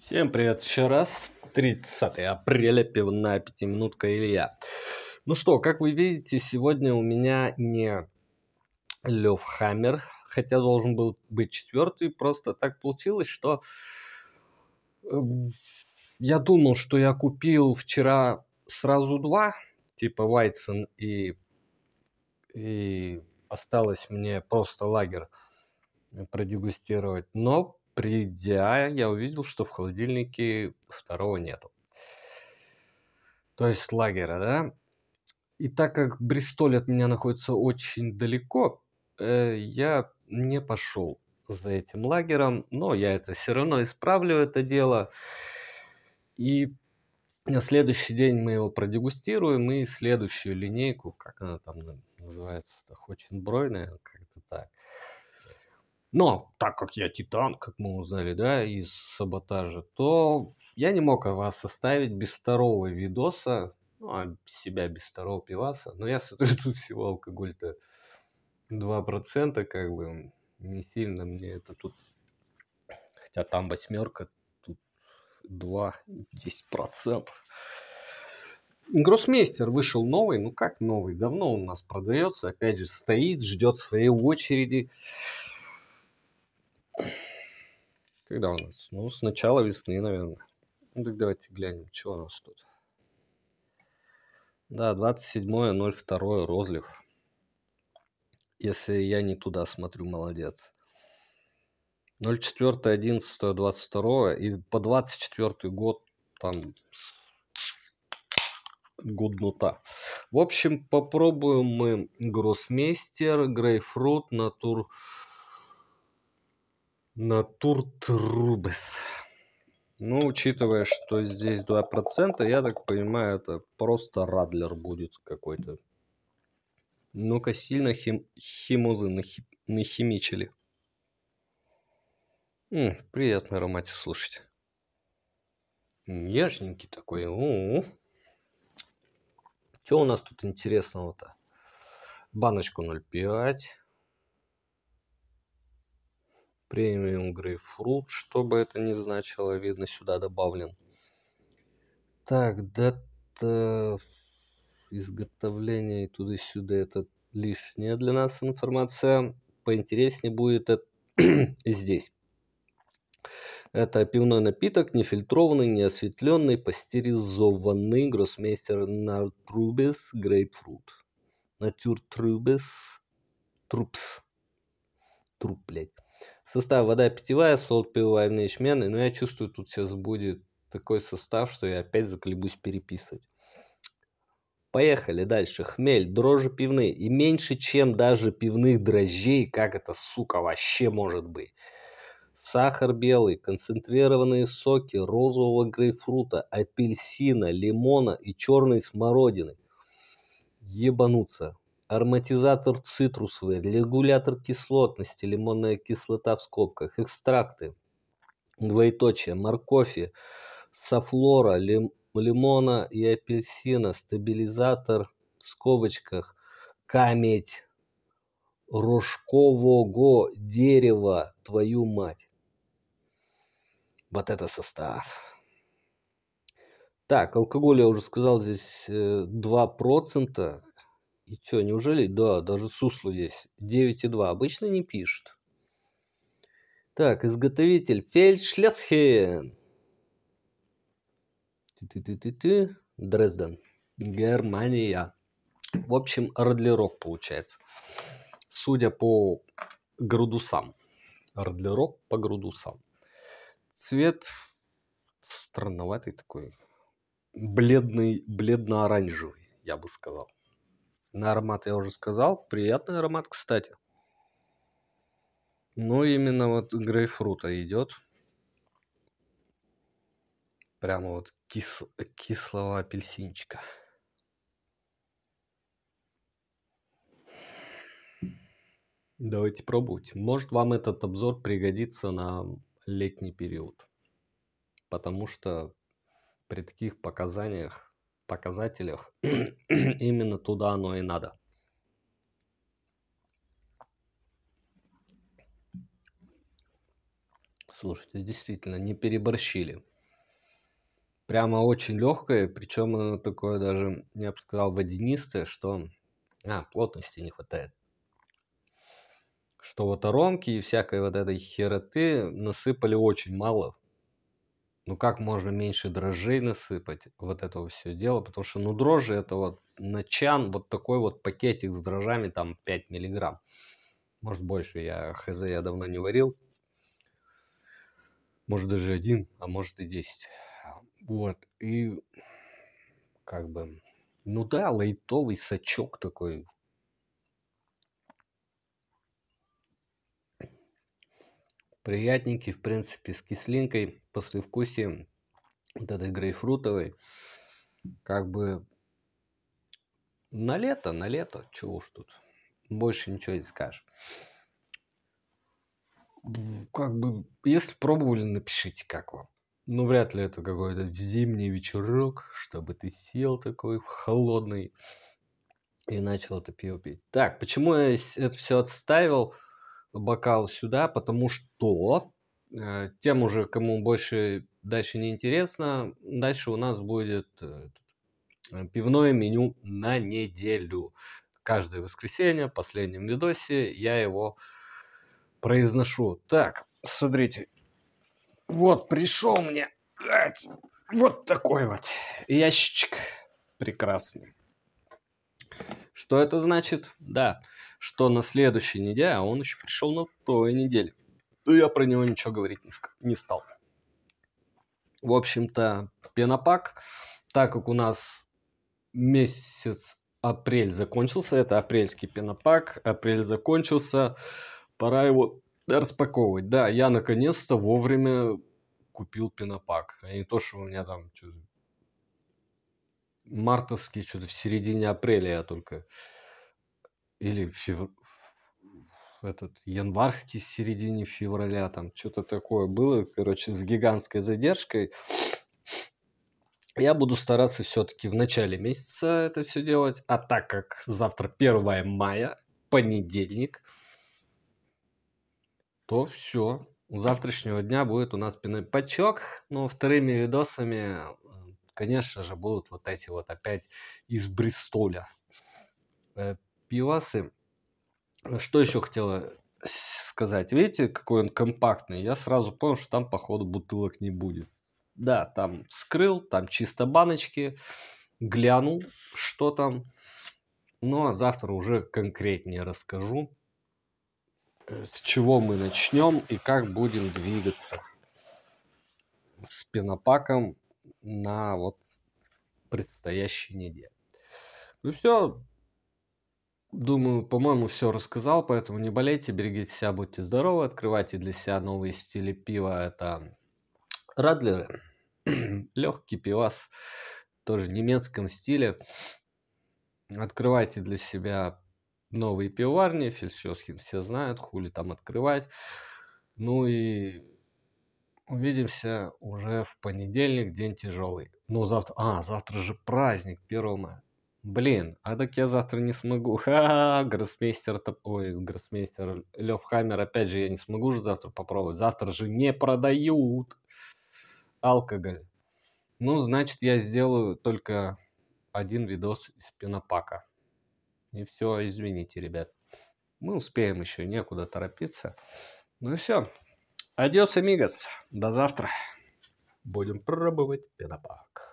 Всем привет еще раз. 30 апреля, пивная пятиминутка Илья. Ну что, как вы видите, сегодня у меня не Лев Хаммер, хотя должен был быть четвертый, просто так получилось, что эм, я думал, что я купил вчера сразу два, типа Вайтсон и, и осталось мне просто лагер продегустировать, но придя, я увидел, что в холодильнике второго нету. То есть лагеря, да? И так как Бристоль от меня находится очень далеко, э, я не пошел за этим лагером, но я это все равно исправлю это дело. И на следующий день мы его продегустируем и следующую линейку, как она там называется, бройная, как-то так. Но ну, а так как я титан, как мы узнали, да, из саботажа, то я не мог вас оставить без второго видоса, ну, а себя без второго пиваса. Но я смотрю, тут всего алкоголь-то 2%, как бы не сильно мне это тут... Хотя там восьмерка, тут 2, 10%. Гроссмейстер вышел новый, ну как новый, давно он у нас продается, опять же стоит, ждет своей очереди. Когда у нас? Ну, с начала весны, наверное. Ну, так давайте глянем, что у нас тут. Да, 27.02 розлив. Если я не туда смотрю, молодец. 04.11.22 и по 24 год там гуднота. В общем, попробуем мы Гроссмейстер, Грейфрут, Натур... Natur Натуртрубес. Ну, учитывая, что здесь 2%, я так понимаю, это просто Радлер будет какой-то. Ну-ка, сильно хим... химозы нахи... нахимичили. М, приятно аромате слушать. Нежненький такой. У -у -у. Что у нас тут интересного-то? Баночку 0,5 премиум грейпфрут, что бы это ни значило, видно, сюда добавлен. Так, дата изготовления и туда-сюда, это лишняя для нас информация. Поинтереснее будет это здесь. Это пивной напиток, нефильтрованный, неосветленный, пастеризованный, гроссмейстер Нартрубес Грейпфрут. Натюртрубес Трупс. Труп, блядь. Состав вода питьевая, соль пивовая, мельчменный. Но я чувствую, тут сейчас будет такой состав, что я опять заколебусь переписывать. Поехали дальше. Хмель, дрожжи пивные. И меньше, чем даже пивных дрожжей. Как это, сука, вообще может быть? Сахар белый, концентрированные соки розового грейпфрута, апельсина, лимона и черной смородины. Ебануться ароматизатор цитрусовый, регулятор кислотности, лимонная кислота в скобках, экстракты, двоеточие, моркови, софлора, лим, лимона и апельсина, стабилизатор в скобочках, камедь, рожкового дерева, твою мать. Вот это состав. Так, алкоголь я уже сказал, здесь 2%. Э, и что, неужели? Да, даже суслу есть. 9,2. Обычно не пишут. Так, изготовитель Фельдшлесхен. Ты-ты-ты-ты-ты. Дрезден. Германия. В общем, родлерок получается. Судя по грудусам. Родлерок по грудусам. Цвет странноватый такой. Бледный, бледно-оранжевый, я бы сказал. На аромат я уже сказал. Приятный аромат, кстати. Ну, именно вот грейпфрута идет. Прямо вот кис кислого апельсинчика. Давайте пробовать. Может вам этот обзор пригодится на летний период. Потому что при таких показаниях показателях именно туда оно и надо. Слушайте, действительно, не переборщили. Прямо очень легкое, причем оно такое даже, я бы сказал, водянистое, что... А, плотности не хватает. Что вот аромки и всякой вот этой хероты насыпали очень мало ну как можно меньше дрожжей насыпать, вот этого все дело, потому что, ну, дрожжи это вот на чан вот такой вот пакетик с дрожжами, там 5 миллиграмм. Может больше, я хз, я давно не варил. Может даже один, а может и 10. Вот, и как бы, ну да, лайтовый сачок такой, приятненький, в принципе, с кислинкой, послевкусием вот этой грейпфрутовой. Как бы на лето, на лето, чего уж тут. Больше ничего не скажешь. Как бы, если пробовали, напишите, как вам. Ну, вряд ли это какой-то зимний вечерок, чтобы ты сел такой холодный и начал это пиво пить. Так, почему я это все отставил? бокал сюда, потому что э, тем уже, кому больше дальше не интересно, дальше у нас будет э, пивное меню на неделю. Каждое воскресенье, в последнем видосе я его произношу. Так, смотрите. Вот пришел мне вот такой вот ящичек прекрасный. Что это значит? Да что на следующей неделе, а он еще пришел на той неделе. Но ну, я про него ничего говорить не, не стал. В общем-то, пенопак, так как у нас месяц апрель закончился, это апрельский пенопак, апрель закончился, пора его распаковывать. Да, я наконец-то вовремя купил пенопак, а не то, что у меня там что мартовский, что-то в середине апреля я только или в февр... этот январский середине февраля там что-то такое было, короче, с гигантской задержкой. Я буду стараться все-таки в начале месяца это все делать, а так как завтра 1 мая, понедельник, то все. завтрашнего дня будет у нас пиной пачок, но вторыми видосами, э, конечно же, будут вот эти вот опять из Бристоля э, пивасы. Что еще хотела сказать? Видите, какой он компактный? Я сразу понял, что там, походу, бутылок не будет. Да, там вскрыл, там чисто баночки, глянул, что там. Ну, а завтра уже конкретнее расскажу, э, с чего мы начнем и как будем двигаться с пенопаком на вот предстоящей неделе. Ну все, Думаю, по-моему, все рассказал, поэтому не болейте, берегите себя, будьте здоровы, открывайте для себя новые стили пива. Это Радлеры, легкий пивас, тоже в немецком стиле. Открывайте для себя новые пиварни, Фельдшесхин все знают, хули там открывать. Ну и увидимся уже в понедельник, день тяжелый. Ну завтра, а, завтра же праздник 1 мая. Блин, а так я завтра не смогу. Ха-ха, гроссмейстер... Ой, гроссмейстер Лев Хаммер. Опять же, я не смогу же завтра попробовать. Завтра же не продают алкоголь. Ну, значит, я сделаю только один видос из пенопака. И все, извините, ребят. Мы успеем еще, некуда торопиться. Ну и все. Адьос, амигос. До завтра. Будем пробовать пенопак.